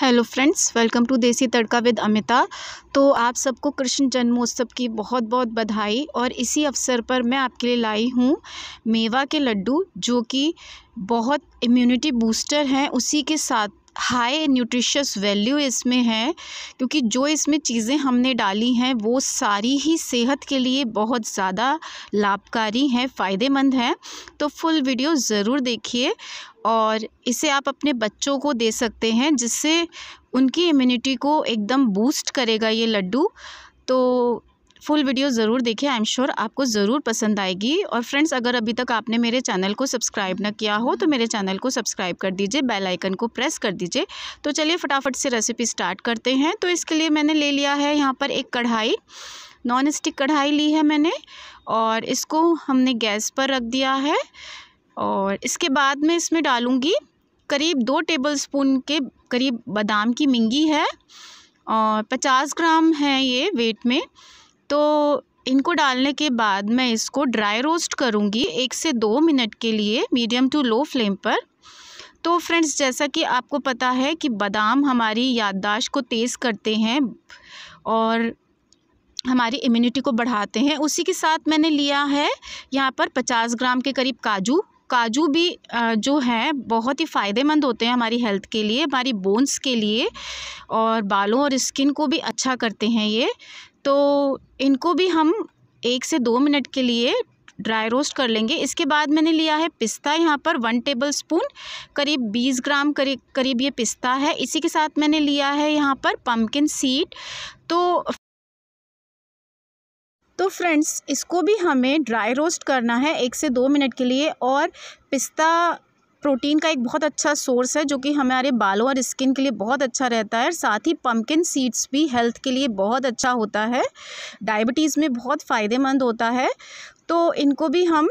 hello friends welcome to देसी तड़का with Amita तो आप सबको कृष्ण जन्मोत्सव की बहुत बहुत बधाई और इसी अवसर पर मैं आपके लिए लाई हूँ मेवा के लड्डू जो कि बहुत इम्यूनिटी बूस्टर हैं उसी के साथ हाई न्यूट्रिशियस वैल्यू इसमें है क्योंकि जो इसमें चीज़ें हमने डाली हैं वो सारी ही सेहत के लिए बहुत ज़्यादा लाभकारी हैं फ़ायदेमंद हैं तो फुल वीडियो ज़रूर देखिए और इसे आप अपने बच्चों को दे सकते हैं जिससे उनकी इम्यूनिटी को एकदम बूस्ट करेगा ये लड्डू तो फुल वीडियो ज़रूर देखिए आई एम श्योर आपको ज़रूर पसंद आएगी और फ्रेंड्स अगर अभी तक आपने मेरे चैनल को सब्सक्राइब ना किया हो तो मेरे चैनल को सब्सक्राइब कर दीजिए बेल आइकन को प्रेस कर दीजिए तो चलिए फटाफट से रेसिपी स्टार्ट करते हैं तो इसके लिए मैंने ले लिया है यहाँ पर एक कढ़ाई नॉन स्टिक कढ़ाई ली है मैंने और इसको हमने गैस पर रख दिया है और इसके बाद मैं इसमें डालूँगी करीब दो टेबल स्पून के करीब बादाम की मिंगी है और पचास ग्राम है ये वेट में तो इनको डालने के बाद मैं इसको ड्राई रोस्ट करूँगी एक से दो मिनट के लिए मीडियम टू लो फ्लेम पर तो फ्रेंड्स जैसा कि आपको पता है कि बादाम हमारी याददाश्त को तेज़ करते हैं और हमारी इम्यूनिटी को बढ़ाते हैं उसी के साथ मैंने लिया है यहाँ पर 50 ग्राम के करीब काजू काजू भी जो है बहुत ही फ़ायदेमंद होते हैं हमारी हेल्थ के लिए हमारी बोन्स के लिए और बालों और स्किन को भी अच्छा करते हैं ये तो इनको भी हम एक से दो मिनट के लिए ड्राई रोस्ट कर लेंगे इसके बाद मैंने लिया है पिस्ता यहाँ पर वन टेबल स्पून करीब बीस ग्राम करीब करीब ये पिस्ता है इसी के साथ मैंने लिया है यहाँ पर पम्पकिन सीड तो तो फ्रेंड्स इसको भी हमें ड्राई रोस्ट करना है एक से दो मिनट के लिए और पिस्ता प्रोटीन का एक बहुत अच्छा सोर्स है जो कि हमारे बालों और स्किन के लिए बहुत अच्छा रहता है साथ ही पम्पकिन सीड्स भी हेल्थ के लिए बहुत अच्छा होता है डायबिटीज़ में बहुत फ़ायदेमंद होता है तो इनको भी हम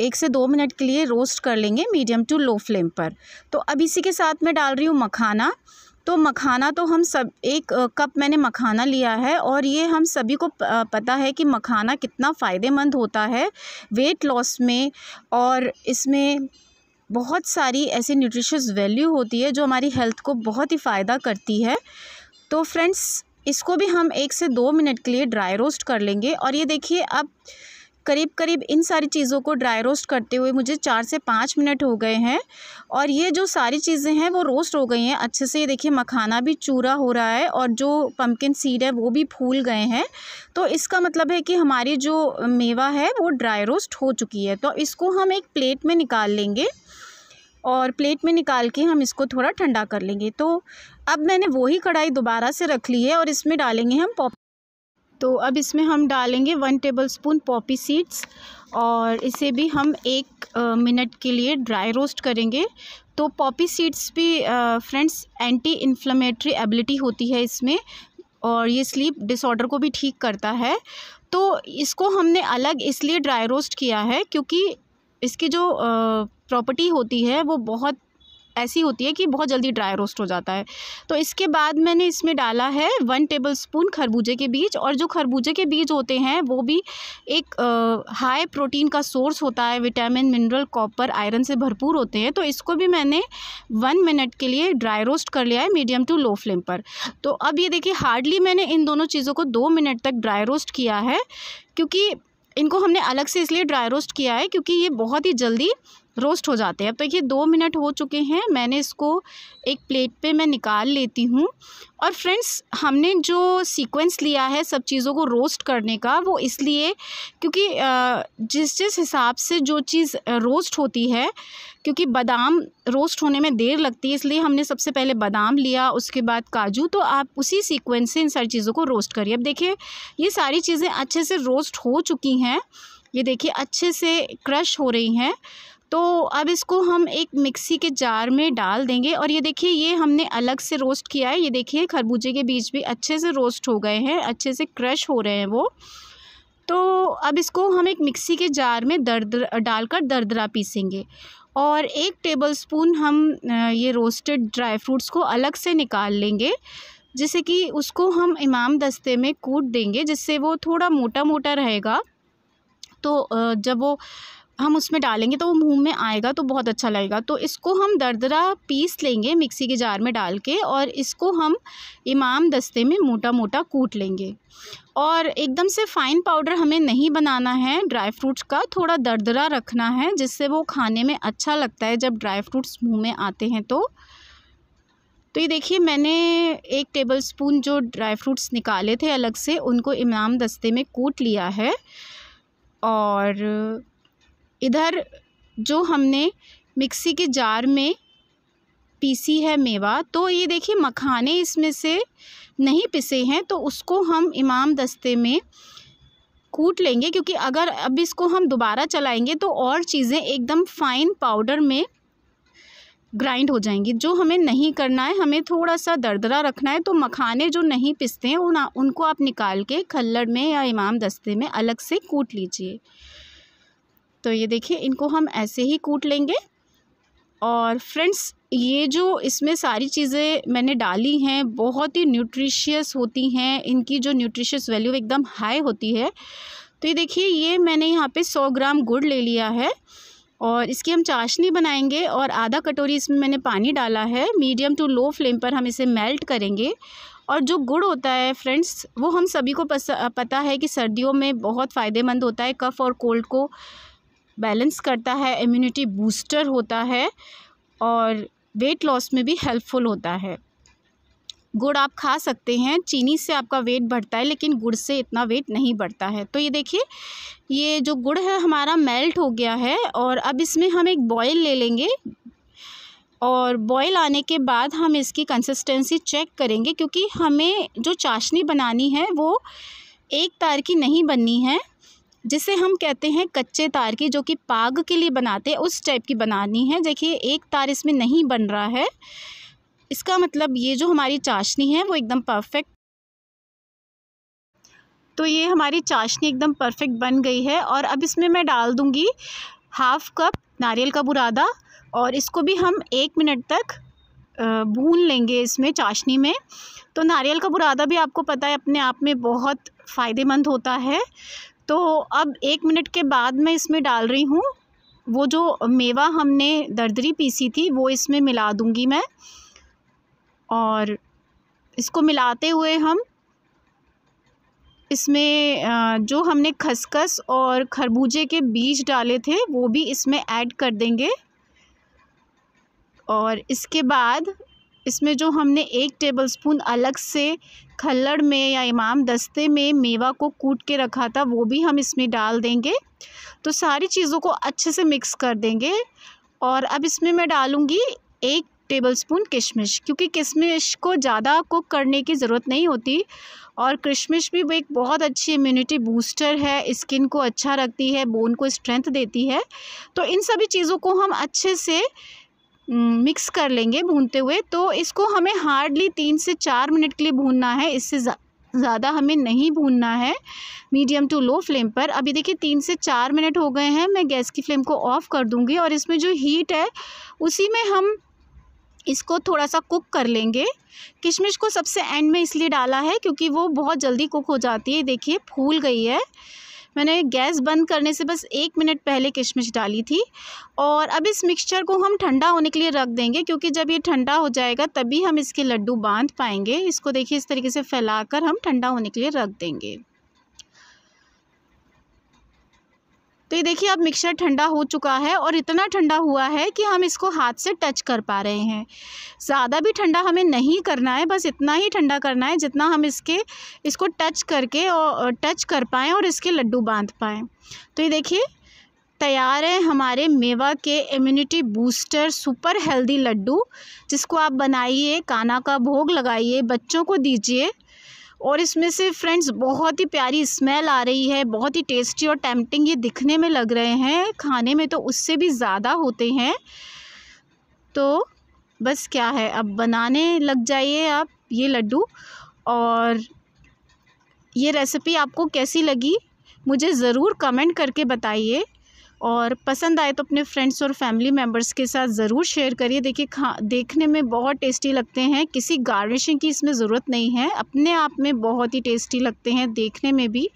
एक से दो मिनट के लिए रोस्ट कर लेंगे मीडियम टू लो फ्लेम पर तो अब इसी के साथ मैं डाल रही हूँ मखाना तो मखाना तो हम सब एक कप मैंने मखाना लिया है और ये हम सभी को पता है कि मखाना कितना फ़ायदेमंद होता है वेट लॉस में और इसमें बहुत सारी ऐसी न्यूट्रिशस वैल्यू होती है जो हमारी हेल्थ को बहुत ही फ़ायदा करती है तो फ्रेंड्स इसको भी हम एक से दो मिनट के लिए ड्राई रोस्ट कर लेंगे और ये देखिए अब करीब करीब इन सारी चीज़ों को ड्राई रोस्ट करते हुए मुझे चार से पाँच मिनट हो गए हैं और ये जो सारी चीज़ें हैं वो रोस्ट हो गई हैं अच्छे से ये देखिए मखाना भी चूरा हो रहा है और जो पम्पकिन सीड है वो भी फूल गए हैं तो इसका मतलब है कि हमारी जो मेवा है वो ड्राई रोस्ट हो चुकी है तो इसको हम एक प्लेट में निकाल लेंगे और प्लेट में निकाल के हम इसको थोड़ा ठंडा कर लेंगे तो अब मैंने वही कढ़ाई दोबारा से रख ली है और इसमें डालेंगे हम पॉप तो अब इसमें हम डालेंगे one tablespoon poppy seeds और इसे भी हम एक मिनट के लिए ड्राई रोस्ट करेंगे तो पॉपी सीड्स भी फ्रेंड्स एंटी इन्फ्लेमेटरी एबिलिटी होती है इसमें और ये स्लीप डिसऑर्डर को भी ठीक करता है तो इसको हमने अलग इसलिए ड्राई रोस्ट किया है क्योंकि इसकी जो प्रॉपर्टी होती है वो बहुत ऐसी होती है कि बहुत जल्दी ड्राई रोस्ट हो जाता है तो इसके बाद मैंने इसमें डाला है वन टेबल स्पून खरबूजे के बीज और जो खरबूजे के बीज होते हैं वो भी एक आ, हाई प्रोटीन का सोर्स होता है विटामिन मिनरल कॉपर आयरन से भरपूर होते हैं तो इसको भी मैंने वन मिनट के लिए ड्राई रोस्ट कर लिया है मीडियम टू लो फ्लेम पर तो अब ये देखिए हार्डली मैंने इन दोनों चीज़ों को दो मिनट तक ड्राई रोस्ट किया है क्योंकि इनको हमने अलग से इसलिए ड्राई रोस्ट किया है क्योंकि ये बहुत ही जल्दी रोस्ट हो जाते हैं अब देखिए दो मिनट हो चुके हैं मैंने इसको एक प्लेट पे मैं निकाल लेती हूँ और फ्रेंड्स हमने जो सीक्वेंस लिया है सब चीज़ों को रोस्ट करने का वो इसलिए क्योंकि जिस जिस हिसाब से जो चीज़ रोस्ट होती है क्योंकि बादाम रोस्ट होने में देर लगती है इसलिए हमने सबसे पहले बादाम लिया उसके बाद काजू तो आप उसी सीक्वेंस से इन सारी चीज़ों को रोस्ट करिए अब देखिए ये सारी चीज़ें अच्छे से रोस्ट हो चुकी हैं ये देखिए अच्छे से क्रश हो रही हैं तो अब इसको हम एक मिक्सी के जार में डाल देंगे और ये देखिए ये हमने अलग से रोस्ट किया है ये देखिए खरबूजे के बीज भी अच्छे से रोस्ट हो गए हैं अच्छे से क्रश हो रहे हैं वो तो अब इसको हम एक मिक्सी के जार में दर्द डालकर दरदरा पीसेंगे और एक टेबलस्पून हम ये रोस्टेड ड्राई फ्रूट्स को अलग से निकाल लेंगे जैसे कि उसको हम इमाम दस्ते में कूट देंगे जिससे वो थोड़ा मोटा मोटा रहेगा तो जब वो हम उसमें डालेंगे तो वो मुंह में आएगा तो बहुत अच्छा लगेगा तो इसको हम दरदरा पीस लेंगे मिक्सी के जार में डाल के और इसको हम इमाम दस्ते में मोटा मोटा कूट लेंगे और एकदम से फ़ाइन पाउडर हमें नहीं बनाना है ड्राई फ्रूट्स का थोड़ा दरदरा रखना है जिससे वो खाने में अच्छा लगता है जब ड्राई फ्रूट्स मुँह में आते हैं तो तो ये देखिए मैंने एक टेबल स्पून जो ड्राई फ्रूट्स निकाले थे अलग से उनको इमाम दस्ते में कूट लिया है और इधर जो हमने मिक्सी के जार में पीसी है मेवा तो ये देखिए मखाने इसमें से नहीं पिसे हैं तो उसको हम इमाम दस्ते में कूट लेंगे क्योंकि अगर अब इसको हम दोबारा चलाएंगे तो और चीज़ें एकदम फाइन पाउडर में ग्राइंड हो जाएंगी जो हमें नहीं करना है हमें थोड़ा सा दरदरा रखना है तो मखाने जो नहीं पिसते हैं उन उनको आप निकाल के खल्लड़ में या इमाम दस्ते में अलग से कूट लीजिए तो ये देखिए इनको हम ऐसे ही कूट लेंगे और फ्रेंड्स ये जो इसमें सारी चीज़ें मैंने डाली हैं बहुत ही न्यूट्रिशियस होती हैं इनकी जो न्यूट्रिशियस वैल्यू एकदम हाई होती है तो ये देखिए ये मैंने यहाँ पे सौ ग्राम गुड़ ले लिया है और इसकी हम चाशनी बनाएंगे और आधा कटोरी इसमें मैंने पानी डाला है मीडियम टू लो फ्लेम पर हम इसे मेल्ट करेंगे और जो गुड़ होता है फ्रेंड्स वो हम सभी को पस, पता है कि सर्दियों में बहुत फ़ायदेमंद होता है कफ़ और कोल्ड को बैलेंस करता है इम्यूनिटी बूस्टर होता है और वेट लॉस में भी हेल्पफुल होता है गुड़ आप खा सकते हैं चीनी से आपका वेट बढ़ता है लेकिन गुड़ से इतना वेट नहीं बढ़ता है तो ये देखिए ये जो गुड़ है हमारा मेल्ट हो गया है और अब इसमें हम एक बॉयल ले लेंगे और बॉयल आने के बाद हम इसकी कंसिस्टेंसी चेक करेंगे क्योंकि हमें जो चाशनी बनानी है वो एक तार की नहीं बननी है जिसे हम कहते हैं कच्चे तार की जो कि पाग के लिए बनाते हैं उस टाइप की बनानी है देखिए एक तार इसमें नहीं बन रहा है इसका मतलब ये जो हमारी चाशनी है वो एकदम परफेक्ट तो ये हमारी चाशनी एकदम परफेक्ट बन गई है और अब इसमें मैं डाल दूँगी हाफ़ कप नारियल का बुरादा और इसको भी हम एक मिनट तक भून लेंगे इसमें चाशनी में तो नारियल का बुरादा भी आपको पता है अपने आप में बहुत फ़ायदेमंद होता है तो अब एक मिनट के बाद मैं इसमें डाल रही हूँ वो जो मेवा हमने दरदरी पीसी थी वो इसमें मिला दूँगी मैं और इसको मिलाते हुए हम इसमें जो हमने खसखस और खरबूजे के बीज डाले थे वो भी इसमें ऐड कर देंगे और इसके बाद इसमें जो हमने एक टेबलस्पून अलग से खल्लड़ में या इमाम दस्ते में मेवा को कूट के रखा था वो भी हम इसमें डाल देंगे तो सारी चीज़ों को अच्छे से मिक्स कर देंगे और अब इसमें मैं डालूँगी एक टेबलस्पून किशमिश क्योंकि किशमिश को ज़्यादा कुक करने की ज़रूरत नहीं होती और किशमिश भी एक बहुत अच्छी इम्यूनिटी बूस्टर है स्किन को अच्छा रखती है बोन को स्ट्रेंथ देती है तो इन सभी चीज़ों को हम अच्छे से मिक्स कर लेंगे भूनते हुए तो इसको हमें हार्डली तीन से चार मिनट के लिए भूनना है इससे ज़्यादा हमें नहीं भूनना है मीडियम टू लो फ्लेम पर अभी देखिए तीन से चार मिनट हो गए हैं मैं गैस की फ्लेम को ऑफ़ कर दूंगी और इसमें जो हीट है उसी में हम इसको थोड़ा सा कुक कर लेंगे किशमिश को सबसे एंड में इसलिए डाला है क्योंकि वो बहुत जल्दी कुक हो जाती है देखिए फूल गई है मैंने गैस बंद करने से बस एक मिनट पहले किशमिश डाली थी और अब इस मिक्सचर को हम ठंडा होने के लिए रख देंगे क्योंकि जब ये ठंडा हो जाएगा तभी हम इसके लड्डू बांध पाएंगे इसको देखिए इस तरीके से फैला हम ठंडा होने के लिए रख देंगे तो ये देखिए अब मिक्सर ठंडा हो चुका है और इतना ठंडा हुआ है कि हम इसको हाथ से टच कर पा रहे हैं ज़्यादा भी ठंडा हमें नहीं करना है बस इतना ही ठंडा करना है जितना हम इसके इसको टच करके और टच कर पाएँ और इसके लड्डू बांध पाएँ तो ये देखिए तैयार है हमारे मेवा के immunity booster super healthy laddu जिसको आप बनाइए काना का भोग लगाइए बच्चों को दीजिए और इसमें से फ्रेंड्स बहुत ही प्यारी स्मेल आ रही है बहुत ही टेस्टी और टेम्पटिंग ये दिखने में लग रहे हैं खाने में तो उससे भी ज़्यादा होते हैं तो बस क्या है अब बनाने लग जाइए आप ये लड्डू और ये रेसिपी आपको कैसी लगी मुझे ज़रूर कमेंट करके बताइए और पसंद आए तो अपने फ्रेंड्स और फैमिली मेम्बर्स के साथ ज़रूर शेयर करिए देखिए खा देखने में बहुत टेस्टी लगते हैं किसी गार्निशिंग की इसमें ज़रूरत नहीं है अपने आप में बहुत ही टेस्टी लगते हैं देखने में भी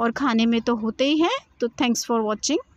और खाने में तो होते ही हैं तो थैंक्स फॉर वॉचिंग